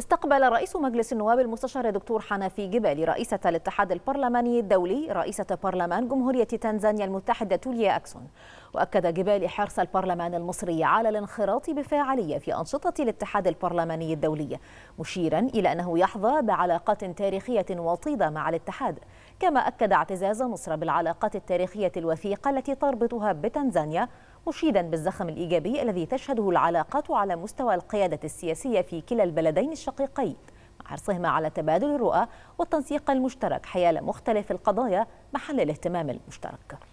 استقبل رئيس مجلس النواب المستشار دكتور حنفي جبالي رئيسة الاتحاد البرلماني الدولي رئيسة برلمان جمهورية تنزانيا المتحدة توليا أكسون وأكد جبالي حرص البرلمان المصري على الانخراط بفاعلية في أنشطة الاتحاد البرلماني الدولي مشيرا إلى أنه يحظى بعلاقات تاريخية وطيدة مع الاتحاد كما أكد اعتزاز مصر بالعلاقات التاريخية الوثيقة التي تربطها بتنزانيا مشيدا بالزخم الإيجابي الذي تشهده العلاقات على مستوى القيادة السياسية في كلا البلدين الشقيقين مع حرصهما على تبادل الرؤى والتنسيق المشترك حيال مختلف القضايا محل الاهتمام المشترك